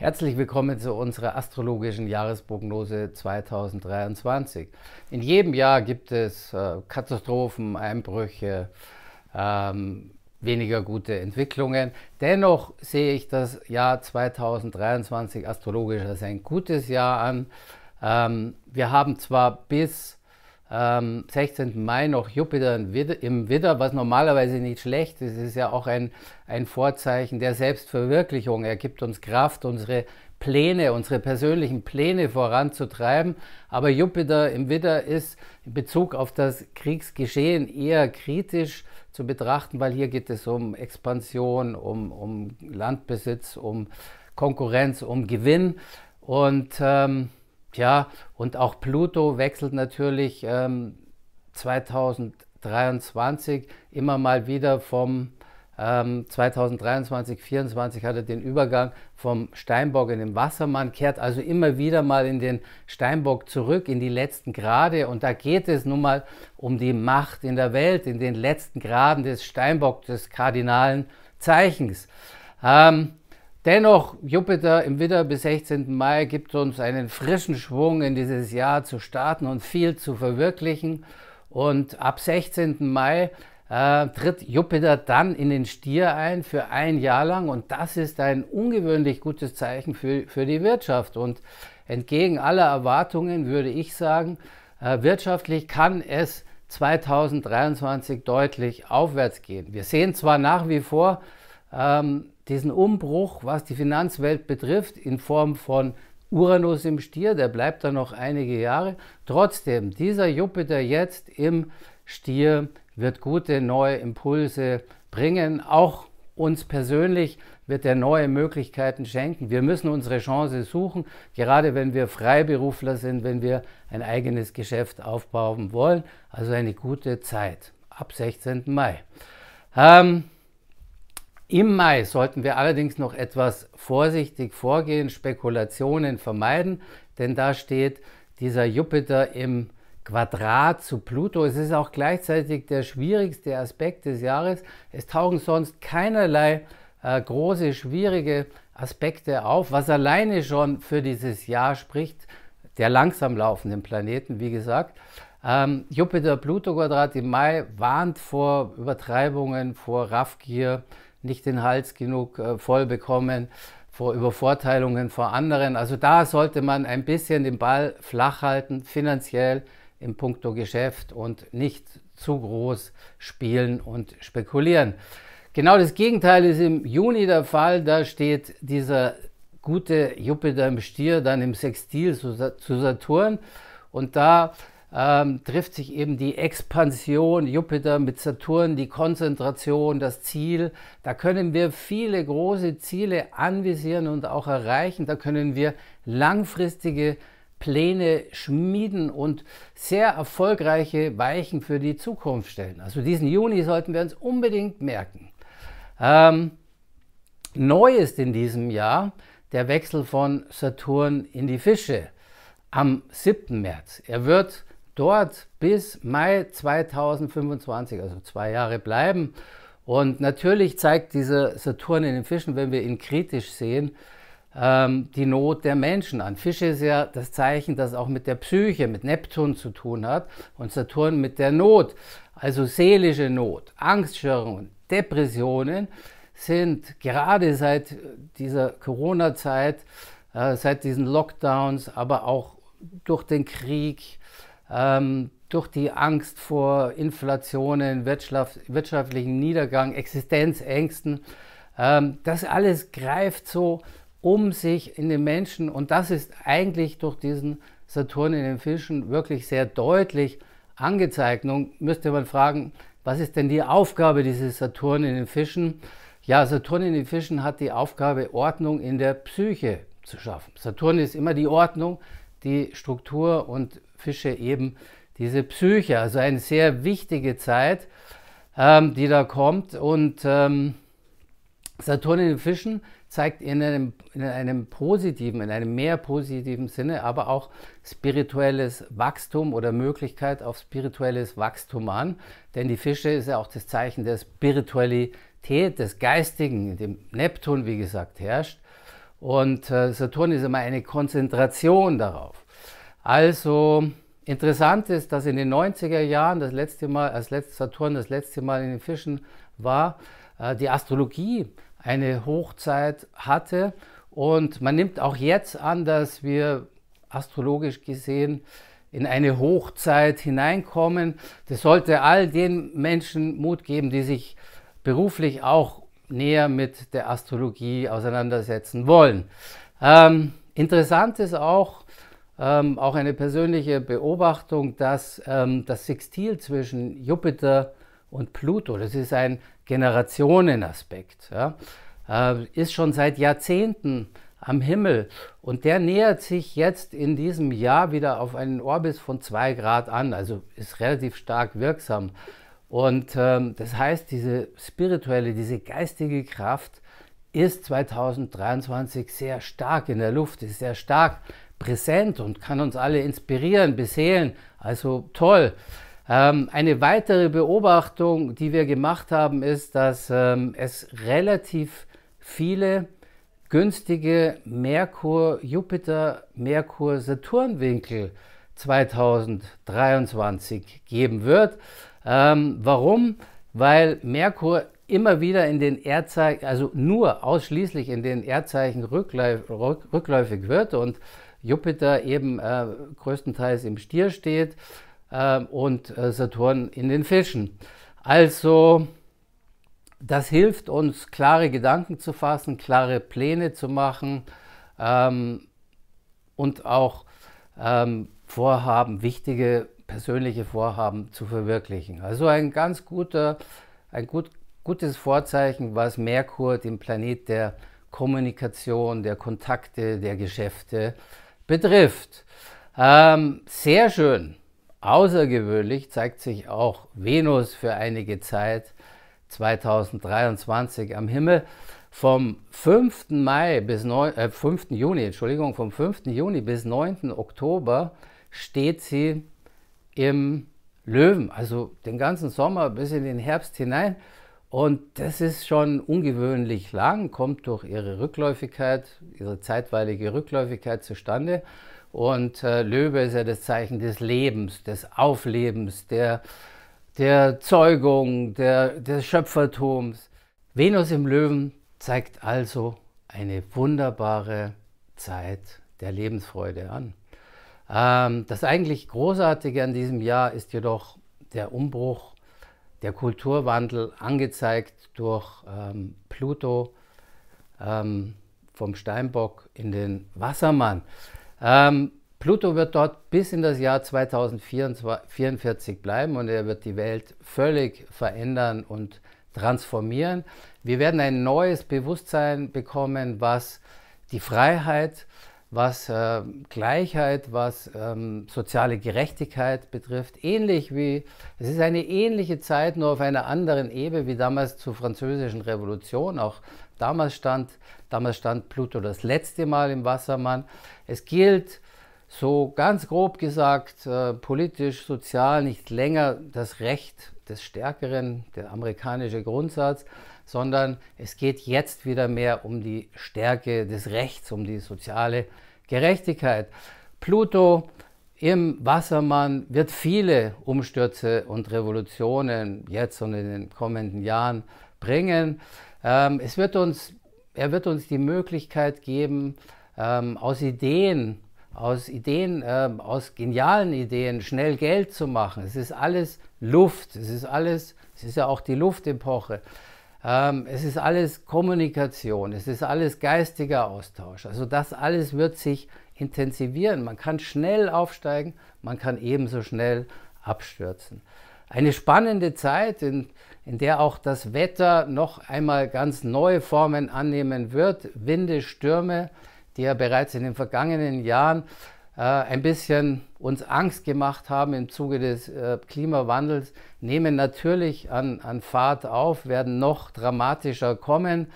Herzlich willkommen zu unserer astrologischen Jahresprognose 2023. In jedem Jahr gibt es äh, Katastrophen, Einbrüche, ähm, weniger gute Entwicklungen. Dennoch sehe ich das Jahr 2023 astrologisch als ein gutes Jahr an. Ähm, wir haben zwar bis ähm, 16. Mai noch Jupiter im Widder, was normalerweise nicht schlecht ist. Es ist ja auch ein, ein Vorzeichen der Selbstverwirklichung. Er gibt uns Kraft, unsere Pläne, unsere persönlichen Pläne voranzutreiben. Aber Jupiter im Widder ist in Bezug auf das Kriegsgeschehen eher kritisch zu betrachten, weil hier geht es um Expansion, um, um Landbesitz, um Konkurrenz, um Gewinn. Und ähm, Tja, und auch Pluto wechselt natürlich ähm, 2023 immer mal wieder vom ähm, 2023, 2024 hat er den Übergang vom Steinbock in den Wassermann, kehrt also immer wieder mal in den Steinbock zurück, in die letzten Grade. Und da geht es nun mal um die Macht in der Welt, in den letzten Graden des Steinbock, des kardinalen Zeichens. Ähm, Dennoch, Jupiter im Widder bis 16. Mai gibt uns einen frischen Schwung in dieses Jahr zu starten und viel zu verwirklichen. Und ab 16. Mai äh, tritt Jupiter dann in den Stier ein für ein Jahr lang. Und das ist ein ungewöhnlich gutes Zeichen für, für die Wirtschaft. Und entgegen aller Erwartungen würde ich sagen, äh, wirtschaftlich kann es 2023 deutlich aufwärts gehen. Wir sehen zwar nach wie vor, ähm, diesen Umbruch, was die Finanzwelt betrifft, in Form von Uranus im Stier, der bleibt da noch einige Jahre. Trotzdem, dieser Jupiter jetzt im Stier wird gute neue Impulse bringen. Auch uns persönlich wird er neue Möglichkeiten schenken. Wir müssen unsere Chance suchen, gerade wenn wir Freiberufler sind, wenn wir ein eigenes Geschäft aufbauen wollen. Also eine gute Zeit ab 16. Mai. Ähm, im Mai sollten wir allerdings noch etwas vorsichtig vorgehen, Spekulationen vermeiden, denn da steht dieser Jupiter im Quadrat zu Pluto. Es ist auch gleichzeitig der schwierigste Aspekt des Jahres. Es taugen sonst keinerlei äh, große, schwierige Aspekte auf, was alleine schon für dieses Jahr spricht, der langsam laufenden Planeten, wie gesagt. Ähm, Jupiter-Pluto-Quadrat im Mai warnt vor Übertreibungen, vor Raffgier, nicht den Hals genug äh, voll bekommen, vor Übervorteilungen vor anderen. Also da sollte man ein bisschen den Ball flach halten, finanziell im puncto Geschäft und nicht zu groß spielen und spekulieren. Genau das Gegenteil ist im Juni der Fall. Da steht dieser gute Jupiter im Stier dann im Sextil zu Saturn. Und da ähm, trifft sich eben die Expansion Jupiter mit Saturn, die Konzentration, das Ziel. Da können wir viele große Ziele anvisieren und auch erreichen. Da können wir langfristige Pläne schmieden und sehr erfolgreiche Weichen für die Zukunft stellen. Also diesen Juni sollten wir uns unbedingt merken. Ähm, neu ist in diesem Jahr der Wechsel von Saturn in die Fische am 7. März. Er wird dort bis Mai 2025, also zwei Jahre bleiben. Und natürlich zeigt dieser Saturn in den Fischen, wenn wir ihn kritisch sehen, ähm, die Not der Menschen an. Fische ist ja das Zeichen, das auch mit der Psyche, mit Neptun zu tun hat und Saturn mit der Not, also seelische Not, Angststörungen, Depressionen sind gerade seit dieser Corona-Zeit, äh, seit diesen Lockdowns, aber auch durch den Krieg, ähm, durch die Angst vor Inflationen, Wirtschaft, wirtschaftlichen Niedergang, Existenzängsten. Ähm, das alles greift so um sich in den Menschen und das ist eigentlich durch diesen Saturn in den Fischen wirklich sehr deutlich angezeigt. Nun müsste man fragen, was ist denn die Aufgabe dieses Saturn in den Fischen? Ja, Saturn in den Fischen hat die Aufgabe, Ordnung in der Psyche zu schaffen. Saturn ist immer die Ordnung, die Struktur und Fische eben diese Psyche. Also eine sehr wichtige Zeit, ähm, die da kommt. Und ähm, Saturn in den Fischen zeigt in einem, in einem positiven, in einem mehr positiven Sinne, aber auch spirituelles Wachstum oder Möglichkeit auf spirituelles Wachstum an. Denn die Fische ist ja auch das Zeichen der Spiritualität, des Geistigen, dem Neptun, wie gesagt, herrscht. Und äh, Saturn ist immer eine Konzentration darauf. Also interessant ist, dass in den 90er Jahren das letzte Mal, als Saturn das letzte Mal in den Fischen war, äh, die Astrologie eine Hochzeit hatte. Und man nimmt auch jetzt an, dass wir astrologisch gesehen in eine Hochzeit hineinkommen. Das sollte all den Menschen Mut geben, die sich beruflich auch näher mit der Astrologie auseinandersetzen wollen. Ähm, interessant ist auch, ähm, auch eine persönliche Beobachtung, dass ähm, das Sextil zwischen Jupiter und Pluto, das ist ein Generationenaspekt, ja, äh, ist schon seit Jahrzehnten am Himmel und der nähert sich jetzt in diesem Jahr wieder auf einen Orbis von 2 Grad an, also ist relativ stark wirksam. Und ähm, das heißt, diese spirituelle, diese geistige Kraft ist 2023 sehr stark in der Luft, ist sehr stark präsent und kann uns alle inspirieren, beseelen. Also toll. Ähm, eine weitere Beobachtung, die wir gemacht haben, ist, dass ähm, es relativ viele günstige Merkur-Jupiter, Merkur-Saturn-Winkel 2023 geben wird. Ähm, warum? Weil Merkur immer wieder in den Erdzeichen, also nur ausschließlich in den Erdzeichen rückläufig wird und Jupiter eben äh, größtenteils im Stier steht äh, und äh, Saturn in den Fischen. Also das hilft uns, klare Gedanken zu fassen, klare Pläne zu machen ähm, und auch ähm, Vorhaben, wichtige persönliche Vorhaben zu verwirklichen. Also ein ganz guter, ein gut, gutes Vorzeichen, was Merkur, dem Planet der Kommunikation, der Kontakte, der Geschäfte, betrifft. Ähm, sehr schön, außergewöhnlich zeigt sich auch Venus für einige Zeit 2023 am Himmel. Vom 5. Mai bis 9, äh, 5. Juni, Entschuldigung, vom 5. Juni bis 9. Oktober steht sie im Löwen, also den ganzen Sommer bis in den Herbst hinein. Und das ist schon ungewöhnlich lang, kommt durch ihre Rückläufigkeit, ihre zeitweilige Rückläufigkeit zustande. Und äh, Löwe ist ja das Zeichen des Lebens, des Auflebens, der, der Zeugung, der, des Schöpfertums. Venus im Löwen zeigt also eine wunderbare Zeit der Lebensfreude an. Ähm, das eigentlich Großartige an diesem Jahr ist jedoch der Umbruch der Kulturwandel angezeigt durch ähm, Pluto ähm, vom Steinbock in den Wassermann. Ähm, Pluto wird dort bis in das Jahr 2044 bleiben und er wird die Welt völlig verändern und transformieren. Wir werden ein neues Bewusstsein bekommen, was die Freiheit, äh, was äh, Gleichheit, was ähm, soziale Gerechtigkeit betrifft. Ähnlich wie, es ist eine ähnliche Zeit, nur auf einer anderen Ebene wie damals zur französischen Revolution. Auch damals stand, damals stand Pluto das letzte Mal im Wassermann. Es gilt, so ganz grob gesagt, äh, politisch, sozial nicht länger das Recht des Stärkeren, der amerikanische Grundsatz, sondern es geht jetzt wieder mehr um die Stärke des Rechts, um die soziale Gerechtigkeit. Pluto im Wassermann wird viele Umstürze und Revolutionen jetzt und in den kommenden Jahren bringen. Ähm, es wird uns, er wird uns die Möglichkeit geben, ähm, aus Ideen, aus Ideen, äh, aus genialen Ideen schnell Geld zu machen. Es ist alles Luft, es ist alles, es ist ja auch die Luftepoche. Ähm, es ist alles Kommunikation, es ist alles geistiger Austausch. Also das alles wird sich intensivieren. Man kann schnell aufsteigen, man kann ebenso schnell abstürzen. Eine spannende Zeit, in, in der auch das Wetter noch einmal ganz neue Formen annehmen wird. Winde, Stürme, die ja bereits in den vergangenen Jahren äh, ein bisschen uns Angst gemacht haben im Zuge des äh, Klimawandels, nehmen natürlich an, an Fahrt auf, werden noch dramatischer kommen,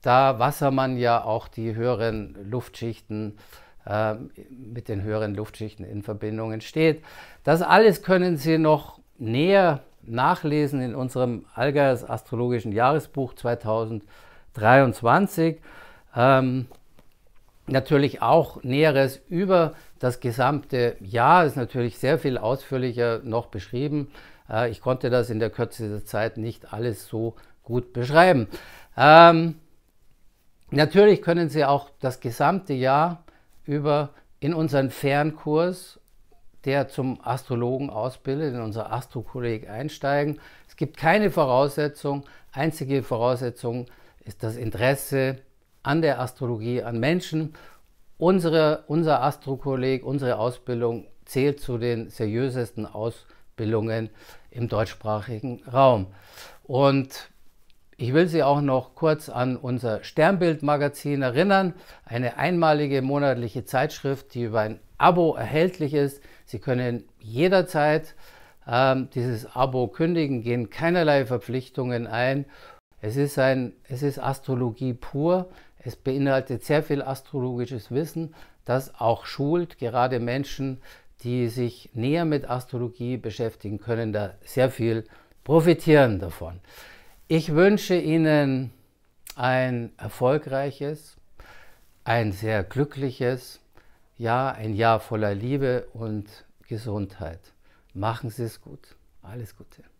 da Wassermann ja auch die höheren Luftschichten äh, mit den höheren Luftschichten in Verbindung steht. Das alles können Sie noch näher nachlesen in unserem Allgäu Astrologischen Jahresbuch 2023 natürlich auch Näheres über das gesamte Jahr ist natürlich sehr viel ausführlicher noch beschrieben. Äh, ich konnte das in der Kürze der Zeit nicht alles so gut beschreiben. Ähm, natürlich können Sie auch das gesamte Jahr über in unseren Fernkurs, der zum Astrologen ausbildet, in unser Astrokolleg einsteigen. Es gibt keine Voraussetzung. Einzige Voraussetzung ist das Interesse an der Astrologie, an Menschen. Unsere, unser Astrokolleg, unsere Ausbildung zählt zu den seriösesten Ausbildungen im deutschsprachigen Raum. Und ich will Sie auch noch kurz an unser Sternbild-Magazin erinnern, eine einmalige monatliche Zeitschrift, die über ein Abo erhältlich ist. Sie können jederzeit ähm, dieses Abo kündigen, gehen keinerlei Verpflichtungen ein. Es ist, ein, es ist Astrologie pur, es beinhaltet sehr viel astrologisches Wissen, das auch schult, gerade Menschen, die sich näher mit Astrologie beschäftigen, können da sehr viel profitieren davon. Ich wünsche Ihnen ein erfolgreiches, ein sehr glückliches Jahr, ein Jahr voller Liebe und Gesundheit. Machen Sie es gut. Alles Gute.